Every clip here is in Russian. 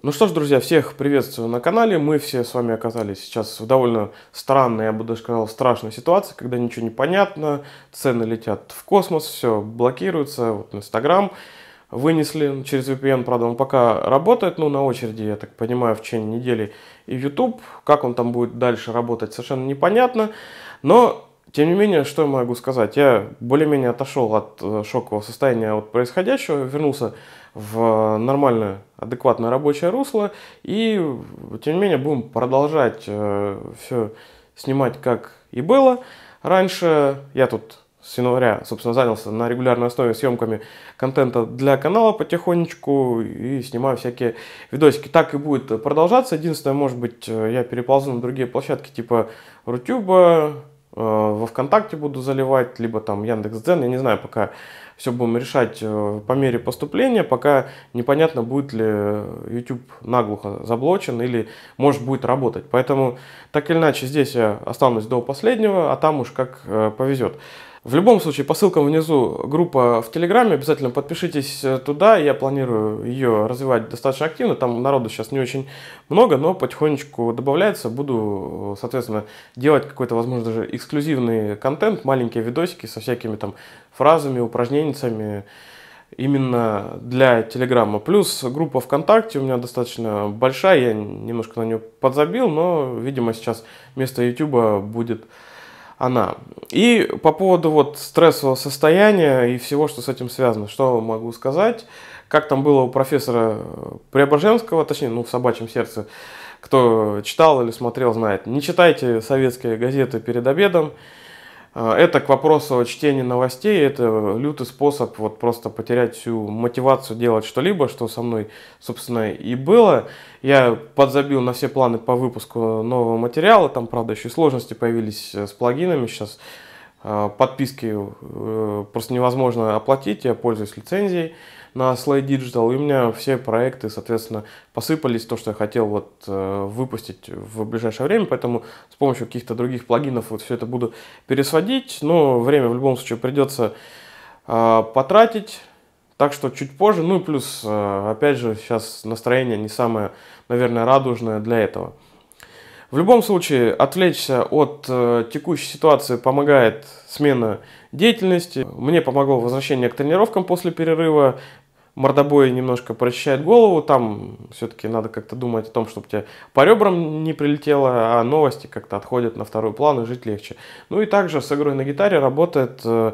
Ну что ж, друзья, всех приветствую на канале. Мы все с вами оказались сейчас в довольно странной, я бы даже сказал, страшной ситуации, когда ничего не понятно, цены летят в космос, все блокируется, вот Инстаграм вынесли ну, через VPN, правда, он пока работает, ну, на очереди, я так понимаю, в течение недели и YouTube. Как он там будет дальше работать, совершенно непонятно. Но тем не менее, что я могу сказать? Я более-менее отошел от э, шокового состояния от происходящего, вернулся в э, нормальное, адекватное рабочее русло. И, тем не менее, будем продолжать э, все снимать, как и было. Раньше я тут с января, собственно, занялся на регулярной основе съемками контента для канала потихонечку и снимаю всякие видосики. Так и будет продолжаться. Единственное, может быть, я переползу на другие площадки типа Рутюба, Э, во ВКонтакте буду заливать, либо там Яндекс.Дзен, я не знаю, пока все будем решать э, по мере поступления, пока непонятно, будет ли YouTube наглухо заблочен или может будет работать. Поэтому так или иначе здесь я останусь до последнего, а там уж как э, повезет. В любом случае, по ссылкам внизу группа в Телеграме, обязательно подпишитесь э, туда, я планирую ее развивать достаточно активно, там народу сейчас не очень много, но потихонечку добавляется, буду, э, соответственно, делать какой-то, возможно, даже эксклюзивный контент, маленькие видосики со всякими там фразами, упражнениями, именно для Телеграма. Плюс группа ВКонтакте у меня достаточно большая, я немножко на нее подзабил, но, видимо, сейчас вместо Ютуба будет она. И по поводу вот стрессового состояния и всего, что с этим связано, что могу сказать. Как там было у профессора э, Преображенского, точнее, ну, в собачьем сердце, кто читал или смотрел, знает. Не читайте советские газеты перед обедом, а, это к вопросу о чтении новостей, это лютый способ вот просто потерять всю мотивацию делать что-либо, что со мной, собственно, и было. Я подзабил на все планы по выпуску нового материала, там, правда, еще и сложности появились э, с плагинами, сейчас а, подписки э, просто невозможно оплатить, я пользуюсь лицензией на Slay Digital, и у меня все проекты, соответственно, посыпались, то, что я хотел вот э, выпустить в ближайшее время, поэтому с помощью каких-то других плагинов вот все это буду пересводить, но время в любом случае придется а, потратить, так что чуть позже, ну и плюс, а, опять же, сейчас настроение не самое, наверное, радужное для этого. В любом случае, отвлечься от э, текущей ситуации помогает смена деятельности. Мне помогло возвращение к тренировкам после перерыва. Мордобой немножко прочищает голову, там все-таки надо как-то думать о том, чтобы тебе по ребрам не прилетело, а новости как-то отходят на второй план и жить легче. Ну и также с игрой на гитаре работает э,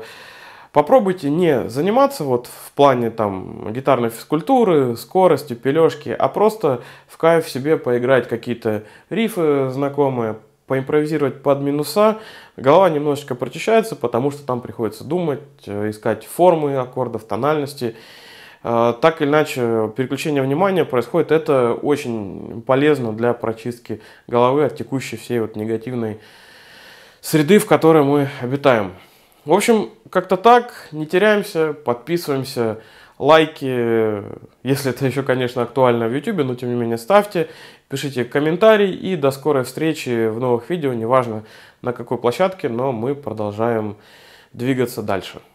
Попробуйте не заниматься вот в плане там гитарной физкультуры, скорости, пележки, а просто в кайф себе поиграть какие-то рифы знакомые, поимпровизировать под минуса, голова немножечко прочищается, потому что там приходится думать, э, искать формы аккордов, тональности. Э, так или иначе, переключение внимания происходит. Это очень полезно для прочистки головы от текущей всей вот негативной среды, в которой мы обитаем. В общем, как-то так. Не теряемся, подписываемся. Лайки, если это еще, конечно, актуально в YouTube, но тем не менее ставьте, пишите комментарий и до скорой встречи в новых видео, неважно на какой площадке, но мы продолжаем двигаться дальше.